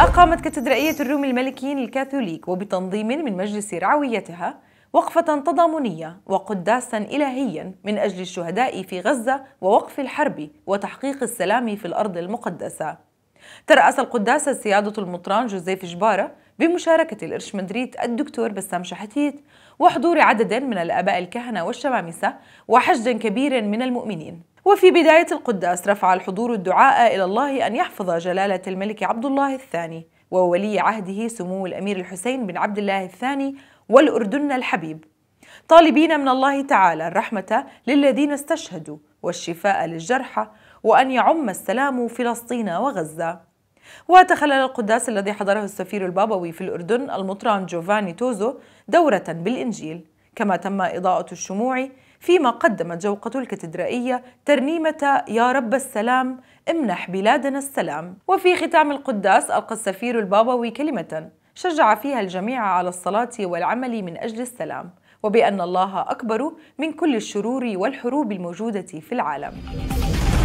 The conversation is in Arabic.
أقامت كاتدرائية الروم الملكيين الكاثوليك وبتنظيم من مجلس رعويتها وقفة تضامنية وقداسا إلهيا من أجل الشهداء في غزة ووقف الحرب وتحقيق السلام في الأرض المقدسة ترأس القداسة سيادة المطران جوزيف جبارة بمشاركة الإرشمندريت الدكتور بسام شحتيت وحضور عدد من الآباء الكهنة والشمامسة وحشد كبير من المؤمنين وفي بداية القداس رفع الحضور الدعاء إلى الله أن يحفظ جلالة الملك عبد الله الثاني وولي عهده سمو الأمير الحسين بن عبد الله الثاني والأردن الحبيب طالبين من الله تعالى الرحمة للذين استشهدوا والشفاء للجرحى وأن يعم السلام فلسطين وغزة وتخلل القداس الذي حضره السفير البابوي في الأردن المطران جوفاني توزو دورة بالإنجيل كما تم إضاءة الشموع فيما قدمت جوقة الكاتدرائية ترنيمة يا رب السلام امنح بلادنا السلام وفي ختام القداس ألقى السفير البابوي كلمة شجع فيها الجميع على الصلاة والعمل من أجل السلام وبأن الله أكبر من كل الشرور والحروب الموجودة في العالم